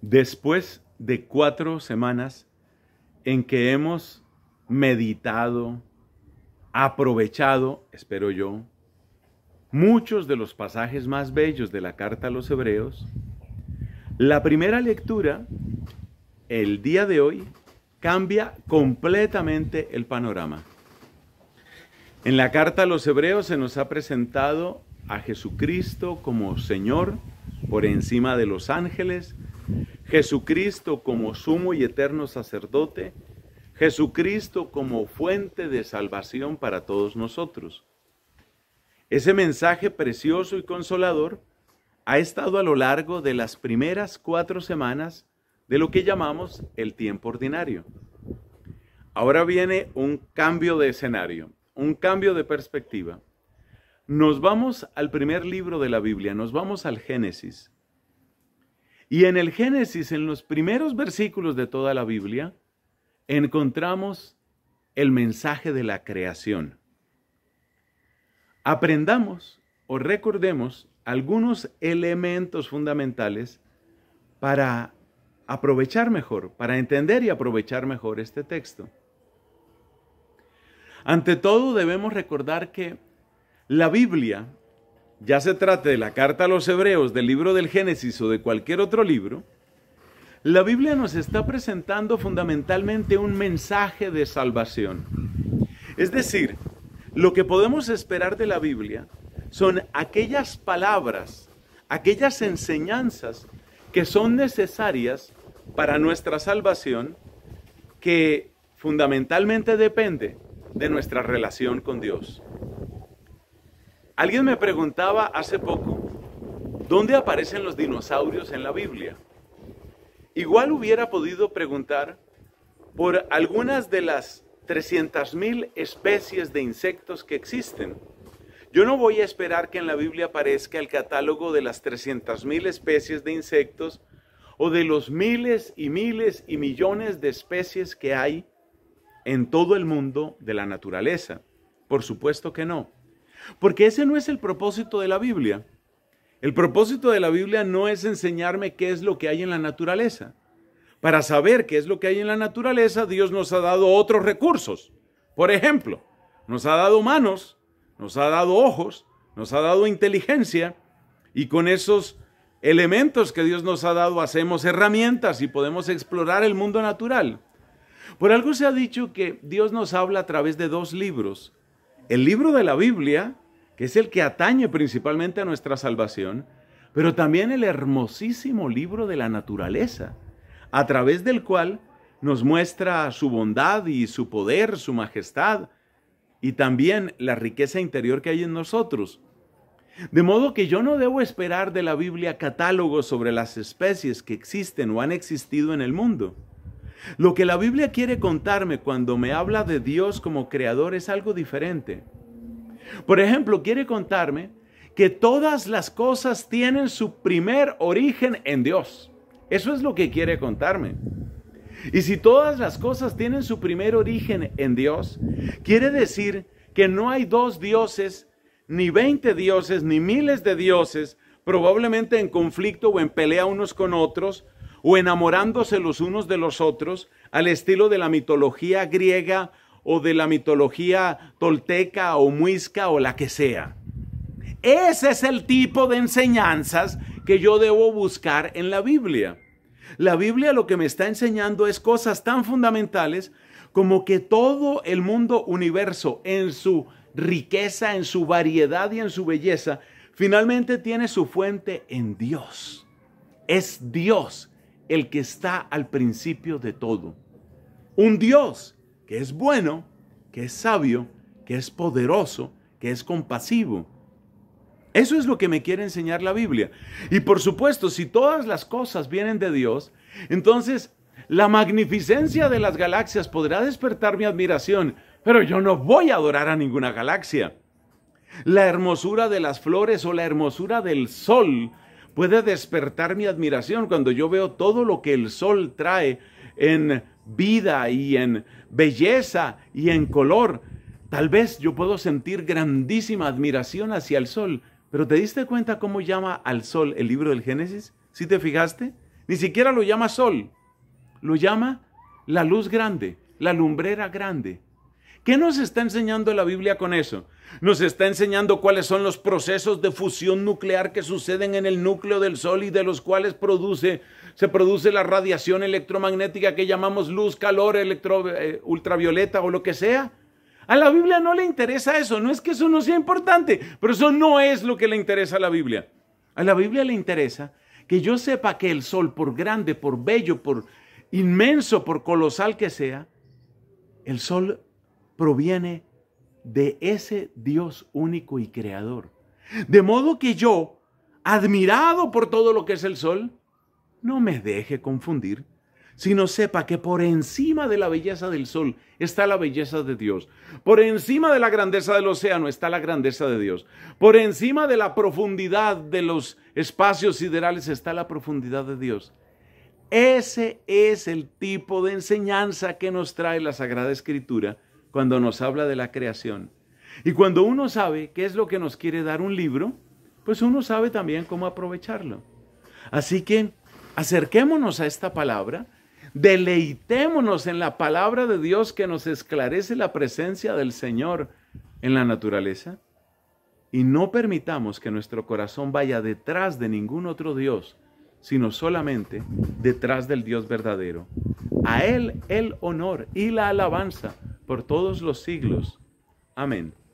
Después de cuatro semanas en que hemos meditado, aprovechado, espero yo, muchos de los pasajes más bellos de la carta a los hebreos, la primera lectura, el día de hoy, cambia completamente el panorama. En la carta a los hebreos se nos ha presentado a Jesucristo como Señor por encima de los ángeles, Jesucristo como sumo y eterno sacerdote, Jesucristo como fuente de salvación para todos nosotros. Ese mensaje precioso y consolador ha estado a lo largo de las primeras cuatro semanas de lo que llamamos el tiempo ordinario. Ahora viene un cambio de escenario, un cambio de perspectiva. Nos vamos al primer libro de la Biblia, nos vamos al Génesis, y en el Génesis, en los primeros versículos de toda la Biblia, encontramos el mensaje de la creación. Aprendamos o recordemos algunos elementos fundamentales para aprovechar mejor, para entender y aprovechar mejor este texto. Ante todo debemos recordar que la Biblia ya se trate de la carta a los hebreos, del libro del Génesis o de cualquier otro libro, la Biblia nos está presentando fundamentalmente un mensaje de salvación. Es decir, lo que podemos esperar de la Biblia son aquellas palabras, aquellas enseñanzas que son necesarias para nuestra salvación, que fundamentalmente depende de nuestra relación con Dios. Alguien me preguntaba hace poco, ¿dónde aparecen los dinosaurios en la Biblia? Igual hubiera podido preguntar por algunas de las 300.000 especies de insectos que existen. Yo no voy a esperar que en la Biblia aparezca el catálogo de las 300.000 especies de insectos o de los miles y miles y millones de especies que hay en todo el mundo de la naturaleza. Por supuesto que no. Porque ese no es el propósito de la Biblia. El propósito de la Biblia no es enseñarme qué es lo que hay en la naturaleza. Para saber qué es lo que hay en la naturaleza, Dios nos ha dado otros recursos. Por ejemplo, nos ha dado manos, nos ha dado ojos, nos ha dado inteligencia y con esos elementos que Dios nos ha dado hacemos herramientas y podemos explorar el mundo natural. Por algo se ha dicho que Dios nos habla a través de dos libros, el libro de la Biblia, que es el que atañe principalmente a nuestra salvación, pero también el hermosísimo libro de la naturaleza, a través del cual nos muestra su bondad y su poder, su majestad, y también la riqueza interior que hay en nosotros. De modo que yo no debo esperar de la Biblia catálogos sobre las especies que existen o han existido en el mundo. Lo que la Biblia quiere contarme cuando me habla de Dios como creador es algo diferente. Por ejemplo, quiere contarme que todas las cosas tienen su primer origen en Dios. Eso es lo que quiere contarme. Y si todas las cosas tienen su primer origen en Dios, quiere decir que no hay dos dioses, ni veinte dioses, ni miles de dioses, probablemente en conflicto o en pelea unos con otros, o enamorándose los unos de los otros al estilo de la mitología griega o de la mitología tolteca o muisca o la que sea. Ese es el tipo de enseñanzas que yo debo buscar en la Biblia. La Biblia lo que me está enseñando es cosas tan fundamentales como que todo el mundo universo en su riqueza, en su variedad y en su belleza, finalmente tiene su fuente en Dios. Es Dios el que está al principio de todo. Un Dios que es bueno, que es sabio, que es poderoso, que es compasivo. Eso es lo que me quiere enseñar la Biblia. Y por supuesto, si todas las cosas vienen de Dios, entonces la magnificencia de las galaxias podrá despertar mi admiración, pero yo no voy a adorar a ninguna galaxia. La hermosura de las flores o la hermosura del sol Puede despertar mi admiración cuando yo veo todo lo que el sol trae en vida y en belleza y en color. Tal vez yo puedo sentir grandísima admiración hacia el sol, pero ¿te diste cuenta cómo llama al sol el libro del Génesis? Si te fijaste? Ni siquiera lo llama sol, lo llama la luz grande, la lumbrera grande. ¿Qué nos está enseñando la Biblia con eso? Nos está enseñando cuáles son los procesos de fusión nuclear que suceden en el núcleo del Sol y de los cuales se produce la radiación electromagnética que llamamos luz, calor, electro, eh, ultravioleta o lo que sea. A la Biblia no le interesa eso, no es que eso no sea importante, pero eso no es lo que le interesa a la Biblia. A la Biblia le interesa que yo sepa que el sol, por grande, por bello, por inmenso, por colosal que sea, el sol proviene de ese Dios único y creador. De modo que yo, admirado por todo lo que es el sol, no me deje confundir, sino sepa que por encima de la belleza del sol está la belleza de Dios. Por encima de la grandeza del océano está la grandeza de Dios. Por encima de la profundidad de los espacios siderales está la profundidad de Dios. Ese es el tipo de enseñanza que nos trae la Sagrada Escritura cuando nos habla de la creación. Y cuando uno sabe qué es lo que nos quiere dar un libro, pues uno sabe también cómo aprovecharlo. Así que acerquémonos a esta palabra, deleitémonos en la palabra de Dios que nos esclarece la presencia del Señor en la naturaleza y no permitamos que nuestro corazón vaya detrás de ningún otro Dios, sino solamente detrás del Dios verdadero. A Él el honor y la alabanza por todos los siglos. Amén.